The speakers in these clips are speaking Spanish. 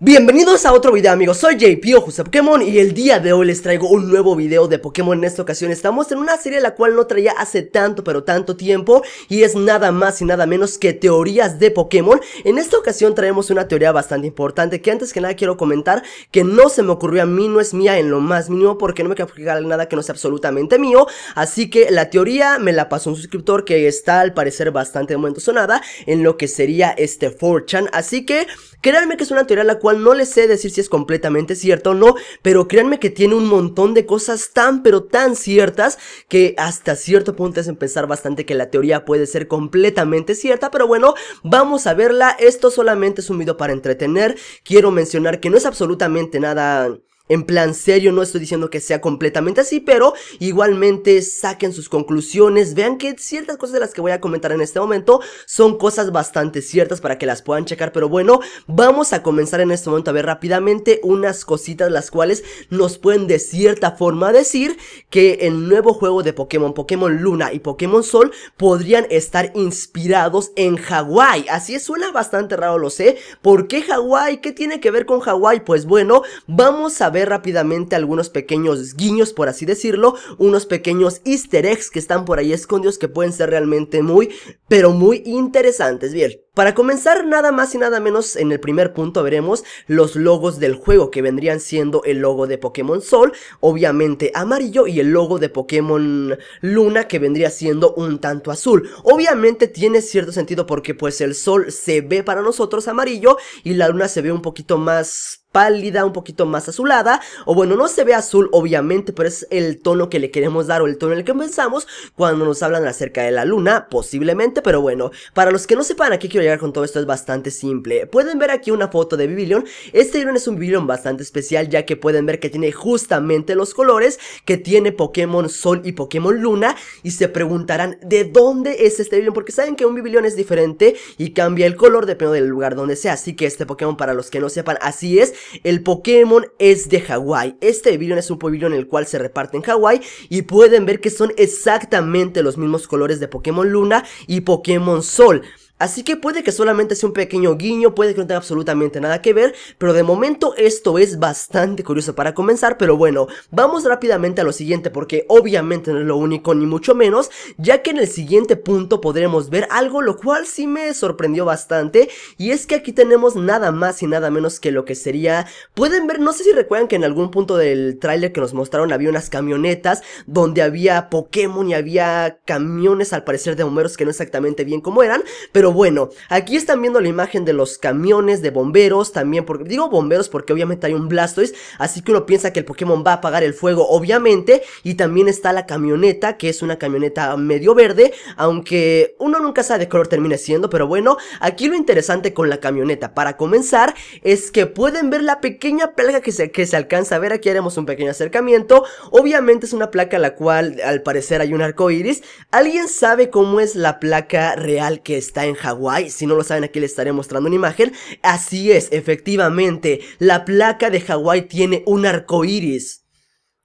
Bienvenidos a otro video amigos, soy JP Ojusa Pokémon y el día de hoy les traigo un nuevo video de Pokémon en esta ocasión Estamos en una serie la cual no traía hace tanto pero tanto tiempo y es nada más y nada menos que teorías de Pokémon En esta ocasión traemos una teoría bastante importante que antes que nada quiero comentar que no se me ocurrió a mí, no es mía en lo más mínimo porque no me quiero fijar nada que no sea absolutamente mío Así que la teoría me la pasó un suscriptor que está al parecer bastante de momento sonada en lo que sería este 4chan Así que créanme que es una teoría la cual no les sé decir si es completamente cierto o no, pero créanme que tiene un montón de cosas tan pero tan ciertas que hasta cierto punto es empezar bastante que la teoría puede ser completamente cierta, pero bueno, vamos a verla, esto solamente es un video para entretener, quiero mencionar que no es absolutamente nada en plan serio, no estoy diciendo que sea completamente así, pero igualmente saquen sus conclusiones, vean que ciertas cosas de las que voy a comentar en este momento son cosas bastante ciertas para que las puedan checar, pero bueno, vamos a comenzar en este momento a ver rápidamente unas cositas las cuales nos pueden de cierta forma decir que el nuevo juego de Pokémon, Pokémon Luna y Pokémon Sol podrían estar inspirados en Hawái, así es, suena bastante raro, lo sé, ¿por qué Hawái? ¿Qué tiene que ver con Hawái? Pues bueno, vamos a ver rápidamente algunos pequeños guiños, por así decirlo, unos pequeños easter eggs que están por ahí escondidos que pueden ser realmente muy, pero muy interesantes. Bien. Para comenzar, nada más y nada menos, en el primer punto veremos los logos del juego, que vendrían siendo el logo de Pokémon Sol, obviamente amarillo, y el logo de Pokémon Luna, que vendría siendo un tanto azul. Obviamente tiene cierto sentido porque pues el Sol se ve para nosotros amarillo y la Luna se ve un poquito más pálida, un poquito más azulada, o bueno, no se ve azul obviamente, pero es el tono que le queremos dar o el tono en el que pensamos cuando nos hablan acerca de la luna, posiblemente, pero bueno, para los que no sepan aquí qué quiero con todo esto es bastante simple. Pueden ver aquí una foto de Bibilion. Este Iron es un Bibilion bastante especial ya que pueden ver que tiene justamente los colores que tiene Pokémon Sol y Pokémon Luna. Y se preguntarán de dónde es este Bibilion porque saben que un Bibilion es diferente y cambia el color dependiendo del lugar donde sea. Así que este Pokémon para los que no sepan así es. El Pokémon es de Hawái. Este Bibilion es un Bibillon en el cual se reparte en Hawái y pueden ver que son exactamente los mismos colores de Pokémon Luna y Pokémon Sol. Así que puede que solamente sea un pequeño guiño, puede que no tenga absolutamente nada que ver, pero de momento esto es bastante curioso para comenzar, pero bueno, vamos rápidamente a lo siguiente porque obviamente no es lo único ni mucho menos, ya que en el siguiente punto podremos ver algo lo cual sí me sorprendió bastante, y es que aquí tenemos nada más y nada menos que lo que sería, pueden ver, no sé si recuerdan que en algún punto del tráiler que nos mostraron había unas camionetas donde había Pokémon y había camiones al parecer de Homeros que no exactamente bien cómo eran, pero bueno, aquí están viendo la imagen de los camiones de bomberos también, porque digo bomberos porque obviamente hay un Blastoise, así que uno piensa que el Pokémon va a apagar el fuego, obviamente, y también está la camioneta, que es una camioneta medio verde, aunque uno nunca sabe de color termine siendo, pero bueno, aquí lo interesante con la camioneta, para comenzar, es que pueden ver la pequeña placa que se, que se alcanza a ver, aquí haremos un pequeño acercamiento, obviamente es una placa la cual al parecer hay un arco iris, ¿alguien sabe cómo es la placa real que está en Hawái. Si no lo saben, aquí les estaré mostrando una imagen. Así es, efectivamente, la placa de Hawái tiene un arco iris.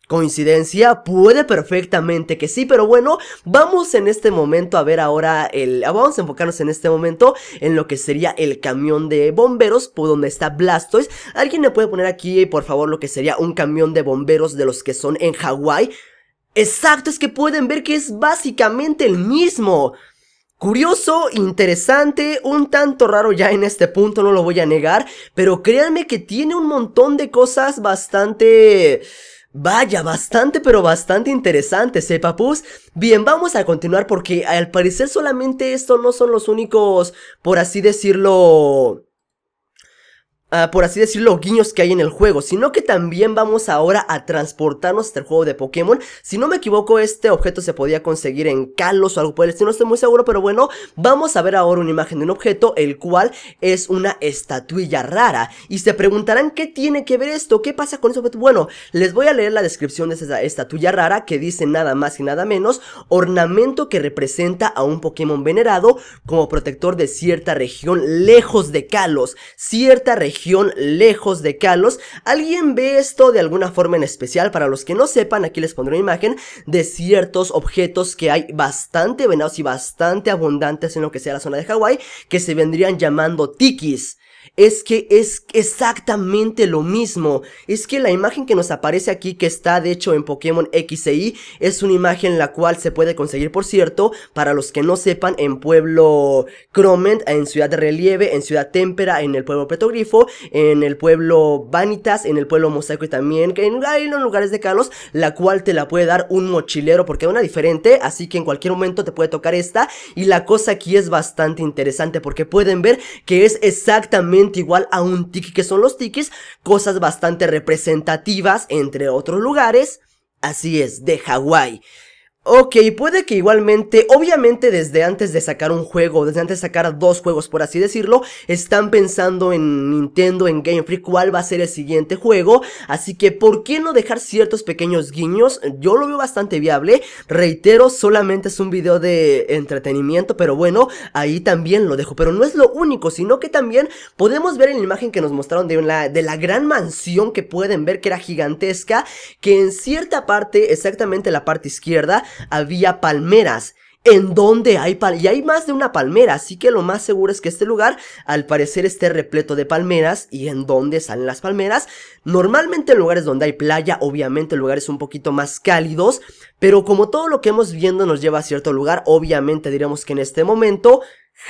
¿Coincidencia? Puede perfectamente que sí, pero bueno, vamos en este momento a ver ahora el... Vamos a enfocarnos en este momento en lo que sería el camión de bomberos, por donde está Blastoise. ¿Alguien me puede poner aquí, por favor, lo que sería un camión de bomberos de los que son en Hawái? Exacto, es que pueden ver que es básicamente el mismo. Curioso, interesante, un tanto raro ya en este punto, no lo voy a negar, pero créanme que tiene un montón de cosas bastante... Vaya, bastante pero bastante interesante, ¿eh, papus? Bien, vamos a continuar porque al parecer solamente estos no son los únicos, por así decirlo Ah, por así decirlo, guiños que hay en el juego, sino que también vamos ahora a transportarnos hasta el juego de Pokémon. Si no me equivoco, este objeto se podía conseguir en Kalos o algo por el estilo, no estoy muy seguro, pero bueno, vamos a ver ahora una imagen de un objeto, el cual es una estatuilla rara. Y se preguntarán qué tiene que ver esto, qué pasa con eso? Bueno, les voy a leer la descripción de esa estatuilla rara que dice nada más y nada menos, ornamento que representa a un Pokémon venerado como protector de cierta región lejos de Kalos, cierta región lejos de Kalos. ¿Alguien ve esto de alguna forma en especial? Para los que no sepan, aquí les pondré una imagen de ciertos objetos que hay bastante venados y bastante abundantes en lo que sea la zona de Hawái, que se vendrían llamando tikis es que es exactamente lo mismo. Es que la imagen que nos aparece aquí, que está de hecho en Pokémon X e Y, es una imagen la cual se puede conseguir, por cierto, para los que no sepan, en Pueblo Croment, en Ciudad de Relieve, en Ciudad Témpera, en el Pueblo Petogrifo, en el Pueblo Vanitas, en el Pueblo Mosaico y también en, en los lugares de Kalos la cual te la puede dar un mochilero, porque es una diferente, así que en cualquier momento te puede tocar esta. Y la cosa aquí es bastante interesante, porque pueden ver que es exactamente igual a un tiki que son los tikis, cosas bastante representativas entre otros lugares. Así es, de Hawái. Ok, puede que igualmente, obviamente desde antes de sacar un juego, desde antes de sacar dos juegos por así decirlo, están pensando en Nintendo, en Game Freak, cuál va a ser el siguiente juego, así que ¿por qué no dejar ciertos pequeños guiños? Yo lo veo bastante viable, reitero, solamente es un video de entretenimiento, pero bueno, ahí también lo dejo, pero no es lo único, sino que también podemos ver en la imagen que nos mostraron de la, de la gran mansión que pueden ver que era gigantesca, que en cierta parte, exactamente la parte izquierda, había palmeras. En donde hay palmeras. Y hay más de una palmera, así que lo más seguro es que este lugar al parecer esté repleto de palmeras y en donde salen las palmeras. Normalmente en lugares donde hay playa, obviamente en lugares un poquito más cálidos, pero como todo lo que hemos viendo nos lleva a cierto lugar, obviamente diremos que en este momento,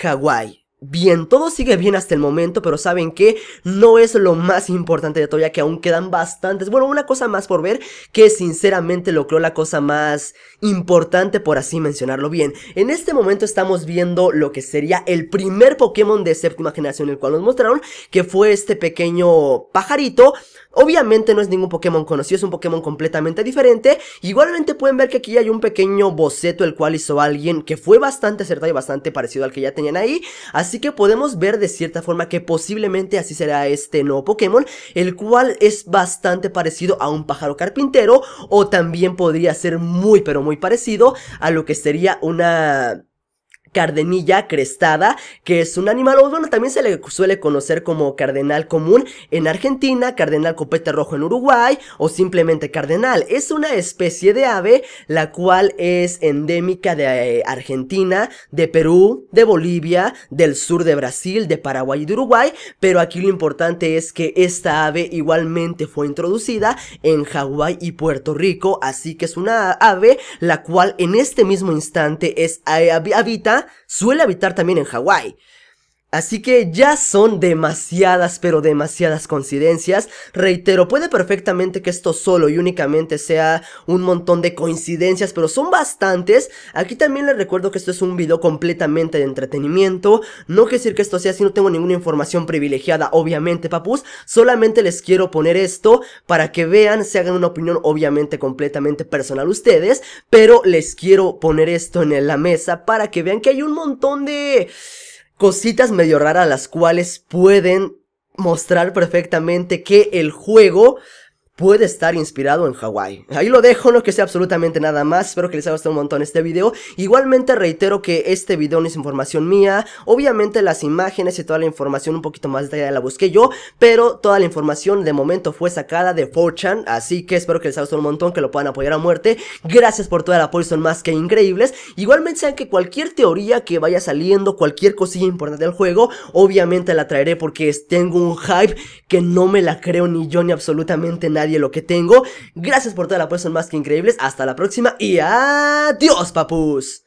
Hawái bien, todo sigue bien hasta el momento, pero saben que no es lo más importante de todo, ya que aún quedan bastantes. Bueno, una cosa más por ver, que sinceramente lo creo la cosa más importante, por así mencionarlo bien. En este momento estamos viendo lo que sería el primer Pokémon de séptima generación, el cual nos mostraron, que fue este pequeño pajarito, Obviamente no es ningún Pokémon conocido, es un Pokémon completamente diferente. Igualmente pueden ver que aquí hay un pequeño boceto el cual hizo alguien que fue bastante acertado y bastante parecido al que ya tenían ahí. Así que podemos ver de cierta forma que posiblemente así será este nuevo Pokémon, el cual es bastante parecido a un pájaro carpintero o también podría ser muy pero muy parecido a lo que sería una cardenilla crestada, que es un animal, bueno, también se le suele conocer como cardenal común en Argentina, cardenal copete rojo en Uruguay, o simplemente cardenal. Es una especie de ave, la cual es endémica de eh, Argentina, de Perú, de Bolivia, del sur de Brasil, de Paraguay y de Uruguay, pero aquí lo importante es que esta ave igualmente fue introducida en Hawái y Puerto Rico, así que es una ave la cual en este mismo instante es eh, habita suele habitar también en Hawái. Así que ya son demasiadas, pero demasiadas coincidencias. Reitero, puede perfectamente que esto solo y únicamente sea un montón de coincidencias, pero son bastantes. Aquí también les recuerdo que esto es un video completamente de entretenimiento. No quiero decir que esto sea así, no tengo ninguna información privilegiada, obviamente, papus. Solamente les quiero poner esto para que vean, se hagan una opinión obviamente completamente personal ustedes, pero les quiero poner esto en la mesa para que vean que hay un montón de cositas medio raras las cuales pueden mostrar perfectamente que el juego puede estar inspirado en Hawái. Ahí lo dejo, no que sea absolutamente nada más, espero que les haya gustado un montón este video. Igualmente reitero que este video no es información mía, obviamente las imágenes y toda la información un poquito más detallada la busqué yo, pero toda la información de momento fue sacada de 4chan, así que espero que les haya gustado un montón, que lo puedan apoyar a muerte. Gracias por todo el apoyo, son más que increíbles. Igualmente sean que cualquier teoría que vaya saliendo, cualquier cosilla importante del juego, obviamente la traeré porque tengo un hype que no me la creo ni yo ni absolutamente nadie lo que tengo. Gracias por toda la son más que increíbles. Hasta la próxima y adiós, papus.